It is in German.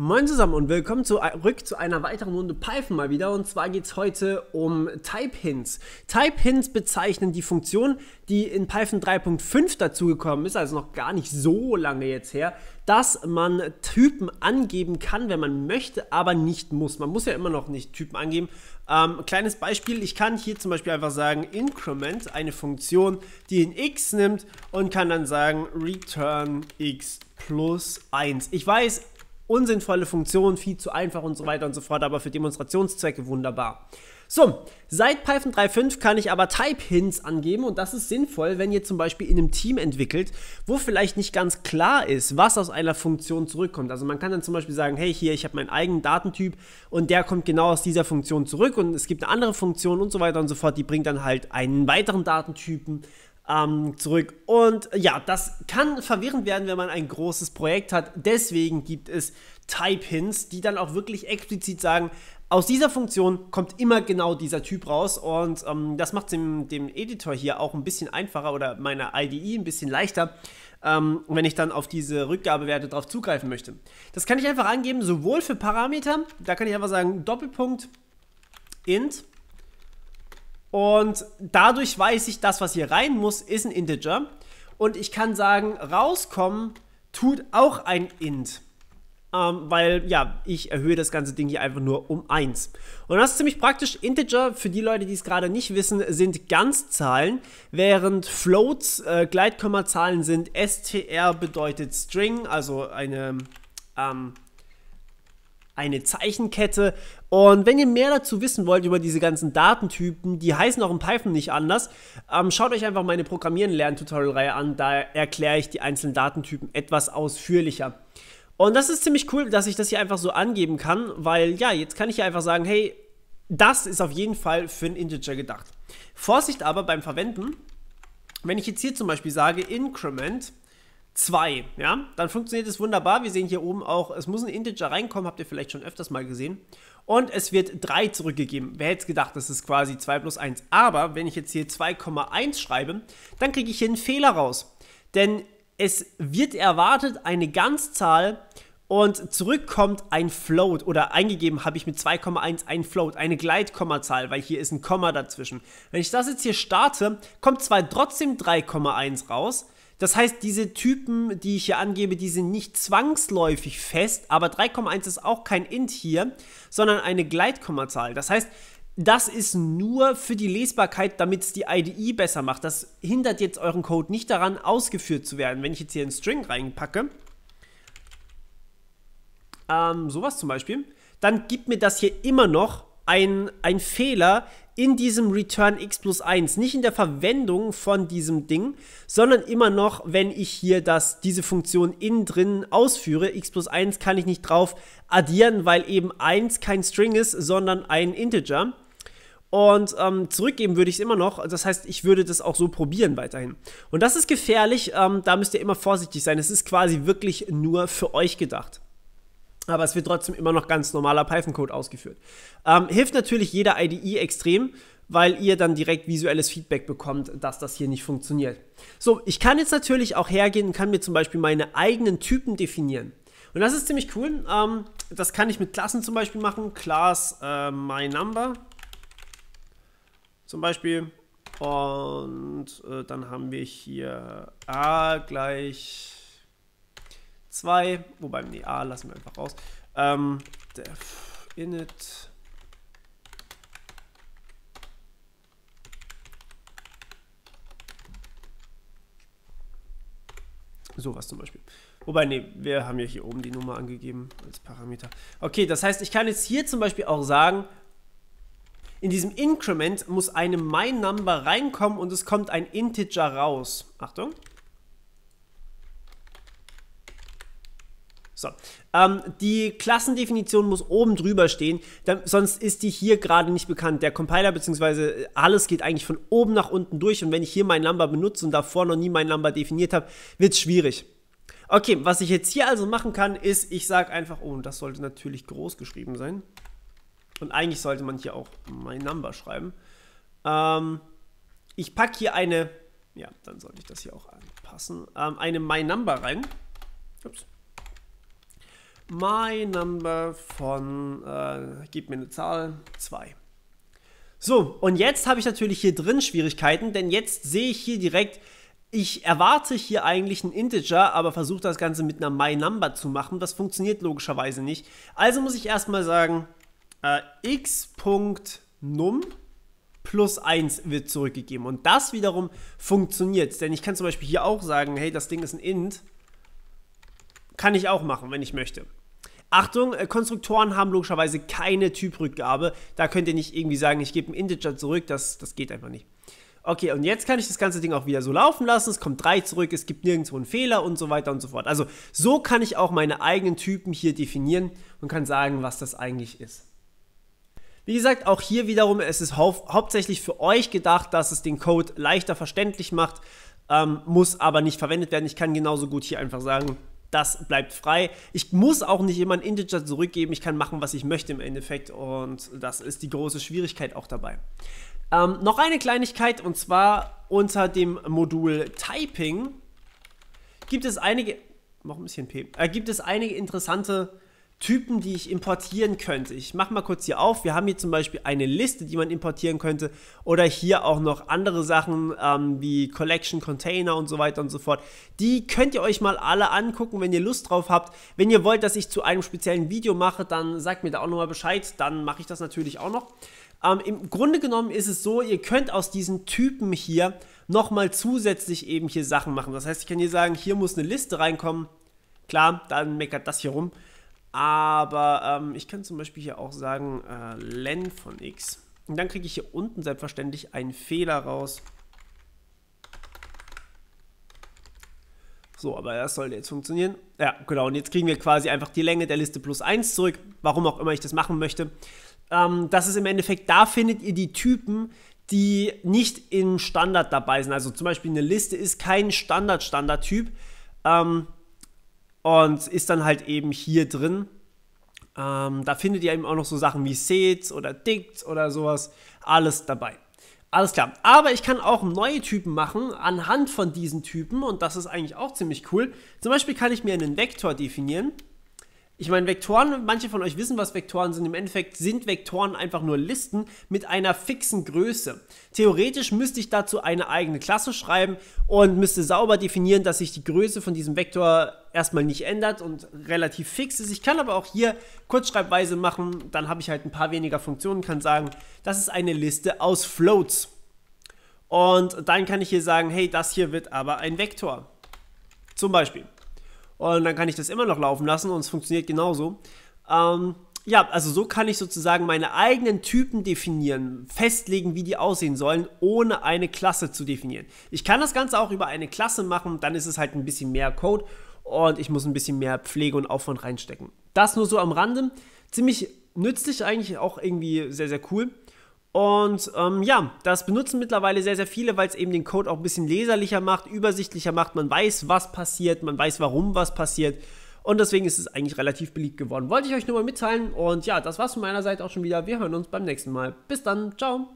Moin zusammen und willkommen zurück äh, zu einer weiteren Runde Python mal wieder. Und zwar geht es heute um Type-Hints. Type-Hints bezeichnen die Funktion, die in Python 3.5 dazugekommen ist, also noch gar nicht so lange jetzt her, dass man Typen angeben kann, wenn man möchte, aber nicht muss. Man muss ja immer noch nicht Typen angeben. Ähm, kleines Beispiel, ich kann hier zum Beispiel einfach sagen increment, eine Funktion, die in x nimmt und kann dann sagen return x plus 1. Ich weiß, unsinnvolle Funktionen, viel zu einfach und so weiter und so fort, aber für Demonstrationszwecke wunderbar. So, seit Python 3.5 kann ich aber Type-Hints angeben und das ist sinnvoll, wenn ihr zum Beispiel in einem Team entwickelt, wo vielleicht nicht ganz klar ist, was aus einer Funktion zurückkommt. Also man kann dann zum Beispiel sagen, hey, hier, ich habe meinen eigenen Datentyp und der kommt genau aus dieser Funktion zurück und es gibt eine andere Funktion und so weiter und so fort, die bringt dann halt einen weiteren Datentypen ähm, zurück. Und ja, das kann verwirrend werden, wenn man ein großes Projekt hat. Deswegen gibt es Type-Hints, die dann auch wirklich explizit sagen, aus dieser Funktion kommt immer genau dieser Typ raus und ähm, das macht dem, dem Editor hier auch ein bisschen einfacher oder meiner IDE ein bisschen leichter, ähm, wenn ich dann auf diese Rückgabewerte drauf zugreifen möchte. Das kann ich einfach angeben, sowohl für Parameter, da kann ich einfach sagen Doppelpunkt int und dadurch weiß ich, das, was hier rein muss, ist ein Integer. Und ich kann sagen, rauskommen tut auch ein int. Ähm, weil, ja, ich erhöhe das ganze Ding hier einfach nur um 1. Und das ist ziemlich praktisch. Integer, für die Leute, die es gerade nicht wissen, sind Ganzzahlen, während Floats äh, Gleitkommazahlen sind. str bedeutet String, also eine, ähm, eine Zeichenkette, und wenn ihr mehr dazu wissen wollt über diese ganzen Datentypen, die heißen auch in Python nicht anders, ähm, schaut euch einfach meine Programmieren lern Tutorial-Reihe an, da erkläre ich die einzelnen Datentypen etwas ausführlicher. Und das ist ziemlich cool, dass ich das hier einfach so angeben kann, weil ja, jetzt kann ich hier einfach sagen, hey, das ist auf jeden Fall für ein Integer gedacht. Vorsicht aber beim Verwenden, wenn ich jetzt hier zum Beispiel sage increment 2, ja, dann funktioniert es wunderbar. Wir sehen hier oben auch, es muss ein Integer reinkommen, habt ihr vielleicht schon öfters mal gesehen. Und es wird 3 zurückgegeben. Wer hätte gedacht, das ist quasi 2 plus 1. Aber wenn ich jetzt hier 2,1 schreibe, dann kriege ich hier einen Fehler raus. Denn es wird erwartet eine Ganzzahl und zurückkommt ein Float oder eingegeben habe ich mit 2,1 ein Float, eine Gleitkommazahl, weil hier ist ein Komma dazwischen. Wenn ich das jetzt hier starte, kommt zwar trotzdem 3,1 raus, das heißt, diese Typen, die ich hier angebe, die sind nicht zwangsläufig fest, aber 3,1 ist auch kein Int hier, sondern eine Gleitkommazahl. Das heißt, das ist nur für die Lesbarkeit, damit es die IDE besser macht. Das hindert jetzt euren Code nicht daran, ausgeführt zu werden. Wenn ich jetzt hier einen String reinpacke, ähm, sowas zum Beispiel, dann gibt mir das hier immer noch ein, ein Fehler in diesem Return x plus 1, nicht in der Verwendung von diesem Ding, sondern immer noch, wenn ich hier das, diese Funktion innen drin ausführe, x plus 1 kann ich nicht drauf addieren, weil eben 1 kein String ist, sondern ein Integer. Und ähm, zurückgeben würde ich es immer noch. Das heißt, ich würde das auch so probieren weiterhin. Und das ist gefährlich. Ähm, da müsst ihr immer vorsichtig sein. Es ist quasi wirklich nur für euch gedacht aber es wird trotzdem immer noch ganz normaler Python-Code ausgeführt. Ähm, hilft natürlich jeder IDE extrem, weil ihr dann direkt visuelles Feedback bekommt, dass das hier nicht funktioniert. So, ich kann jetzt natürlich auch hergehen und kann mir zum Beispiel meine eigenen Typen definieren. Und das ist ziemlich cool. Ähm, das kann ich mit Klassen zum Beispiel machen. Class äh, MyNumber zum Beispiel. Und äh, dann haben wir hier a gleich 2, wobei, nee, A lassen wir einfach raus. Ähm, def init. Sowas zum Beispiel. Wobei, nee, wir haben ja hier oben die Nummer angegeben als Parameter. Okay, das heißt, ich kann jetzt hier zum Beispiel auch sagen, in diesem Increment muss eine MyNumber reinkommen und es kommt ein Integer raus. Achtung. So. Ähm, die Klassendefinition muss oben drüber stehen, denn, sonst ist die hier gerade nicht bekannt. Der Compiler bzw. Äh, alles geht eigentlich von oben nach unten durch und wenn ich hier mein Number benutze und davor noch nie mein Number definiert habe, wird es schwierig. Okay, was ich jetzt hier also machen kann, ist, ich sage einfach, oh, das sollte natürlich groß geschrieben sein. Und eigentlich sollte man hier auch mein Number schreiben. Ähm, ich packe hier eine, ja, dann sollte ich das hier auch anpassen, ähm, eine My Number rein. Ups my number von, äh, gib mir eine Zahl, 2. So, und jetzt habe ich natürlich hier drin Schwierigkeiten, denn jetzt sehe ich hier direkt, ich erwarte hier eigentlich einen Integer, aber versuche das Ganze mit einer my-number zu machen. Das funktioniert logischerweise nicht. Also muss ich erstmal sagen, äh, x.num plus 1 wird zurückgegeben. Und das wiederum funktioniert, denn ich kann zum Beispiel hier auch sagen, hey, das Ding ist ein int. Kann ich auch machen, wenn ich möchte. Achtung, äh, Konstruktoren haben logischerweise keine Typrückgabe. Da könnt ihr nicht irgendwie sagen, ich gebe einen Integer zurück, das, das geht einfach nicht. Okay, und jetzt kann ich das ganze Ding auch wieder so laufen lassen. Es kommt 3 zurück, es gibt nirgendwo einen Fehler und so weiter und so fort. Also so kann ich auch meine eigenen Typen hier definieren und kann sagen, was das eigentlich ist. Wie gesagt, auch hier wiederum, es ist hau hauptsächlich für euch gedacht, dass es den Code leichter verständlich macht, ähm, muss aber nicht verwendet werden. Ich kann genauso gut hier einfach sagen, das bleibt frei. Ich muss auch nicht immer ein Integer zurückgeben, ich kann machen, was ich möchte im Endeffekt und das ist die große Schwierigkeit auch dabei. Ähm, noch eine Kleinigkeit und zwar unter dem Modul Typing gibt es einige, noch ein bisschen P, äh, gibt es einige interessante Typen, die ich importieren könnte. Ich mache mal kurz hier auf. Wir haben hier zum Beispiel eine Liste, die man importieren könnte. Oder hier auch noch andere Sachen ähm, wie Collection, Container und so weiter und so fort. Die könnt ihr euch mal alle angucken, wenn ihr Lust drauf habt. Wenn ihr wollt, dass ich zu einem speziellen Video mache, dann sagt mir da auch nochmal Bescheid. Dann mache ich das natürlich auch noch. Ähm, Im Grunde genommen ist es so, ihr könnt aus diesen Typen hier nochmal zusätzlich eben hier Sachen machen. Das heißt, ich kann hier sagen, hier muss eine Liste reinkommen. Klar, dann meckert das hier rum. Aber ähm, ich kann zum Beispiel hier auch sagen, äh, len von x. Und dann kriege ich hier unten selbstverständlich einen Fehler raus. So, aber das sollte jetzt funktionieren. Ja, genau. Und jetzt kriegen wir quasi einfach die Länge der Liste plus 1 zurück, warum auch immer ich das machen möchte. Ähm, das ist im Endeffekt, da findet ihr die Typen, die nicht im Standard dabei sind. Also zum Beispiel eine Liste ist kein standard standard typ Ähm, und ist dann halt eben hier drin. Ähm, da findet ihr eben auch noch so Sachen wie Seeds oder Dicts oder sowas. Alles dabei. Alles klar. Aber ich kann auch neue Typen machen anhand von diesen Typen und das ist eigentlich auch ziemlich cool. Zum Beispiel kann ich mir einen Vektor definieren ich meine, Vektoren, manche von euch wissen, was Vektoren sind. Im Endeffekt sind Vektoren einfach nur Listen mit einer fixen Größe. Theoretisch müsste ich dazu eine eigene Klasse schreiben und müsste sauber definieren, dass sich die Größe von diesem Vektor erstmal nicht ändert und relativ fix ist. Ich kann aber auch hier Kurzschreibweise machen, dann habe ich halt ein paar weniger Funktionen, kann sagen, das ist eine Liste aus Floats. Und dann kann ich hier sagen, hey, das hier wird aber ein Vektor. Zum Beispiel und dann kann ich das immer noch laufen lassen und es funktioniert genauso. Ähm, ja, also so kann ich sozusagen meine eigenen Typen definieren, festlegen, wie die aussehen sollen, ohne eine Klasse zu definieren. Ich kann das Ganze auch über eine Klasse machen, dann ist es halt ein bisschen mehr Code und ich muss ein bisschen mehr Pflege und Aufwand reinstecken. Das nur so am Rande. Ziemlich nützlich eigentlich, auch irgendwie sehr, sehr cool. Und ähm, ja, das benutzen mittlerweile sehr, sehr viele, weil es eben den Code auch ein bisschen leserlicher macht, übersichtlicher macht. Man weiß, was passiert, man weiß, warum was passiert. Und deswegen ist es eigentlich relativ beliebt geworden. Wollte ich euch nur mal mitteilen. Und ja, das war's von meiner Seite auch schon wieder. Wir hören uns beim nächsten Mal. Bis dann. Ciao.